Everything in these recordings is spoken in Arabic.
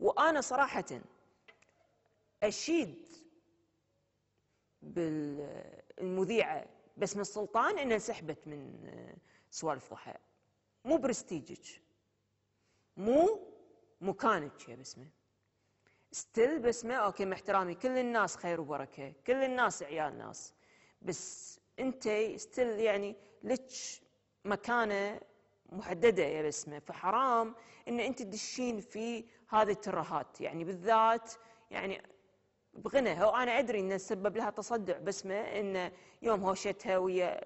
وأنا صراحة أشيد بالمذيعة من السلطان أنها انسحبت من سوالف ضحى مو برستيجك مو مكانك يا بسمة ستيل بسمة أوكي مع احترامي كل الناس خير وبركة كل الناس عيال ناس بس أنت ستيل يعني لك مكانة محدده يا بسمه فحرام ان انت تدشين في هذه الترهات يعني بالذات يعني بغنى هو انا ادري ان سبب لها تصدع بسمه ان يوم هوشتها ويا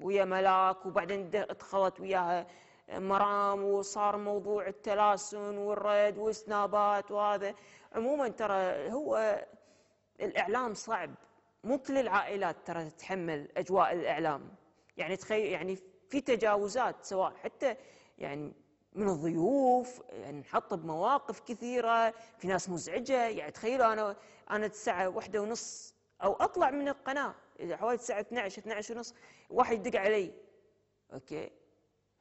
ويا ملاك وبعدين دخلت وياها مرام وصار موضوع التلاسن والرد والسنابات وهذا عموما ترى هو الاعلام صعب مو كل العائلات ترى تتحمل اجواء الاعلام يعني تخيل يعني في تجاوزات سواء حتى يعني من الضيوف يعني نحط بمواقف كثيرة في ناس مزعجة يعني تخيلوا أنا أنا الساعة واحدة ونص أو أطلع من القناة اذا حوالي الساعة 12 12 ونص واحد يدق علي أوكي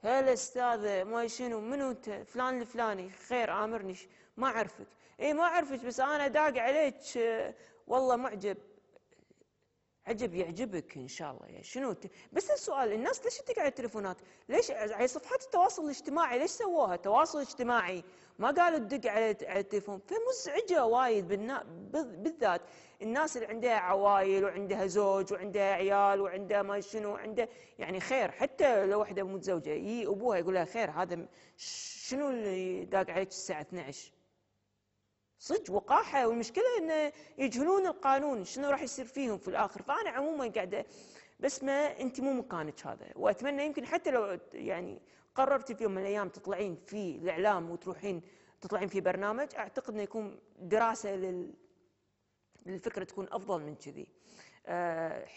هلا استاذ ما شنو منو انت فلان الفلاني خير امرني ما اعرفك اي ما اعرفك بس انا داق عليك والله معجب عجب يعجبك ان شاء الله يعني شنو بس السؤال الناس ليش تقعد على التليفونات؟ ليش على صفحات التواصل الاجتماعي ليش سووها؟ تواصل اجتماعي ما قالوا تدق على التليفون فمزعجه وايد بالذات الناس اللي عندها عوائل وعندها زوج وعندها عيال وعندها ما شنو وعندها يعني خير حتى لو واحده متزوجه يجي ابوها يقول لها خير هذا شنو اللي داق عليك الساعه 12؟ صدق وقاحة والمشكلة أن يجهلون القانون شنو راح يصير فيهم في الآخر فأنا عموما قاعدة بس ما أنت مو مكانك هذا وأتمنى يمكن حتى لو يعني قررتي في يوم من الأيام تطلعين في الإعلام وتروحين تطلعين في برنامج أعتقد أنه يكون دراسة لل... للفكرة تكون أفضل من كذي أه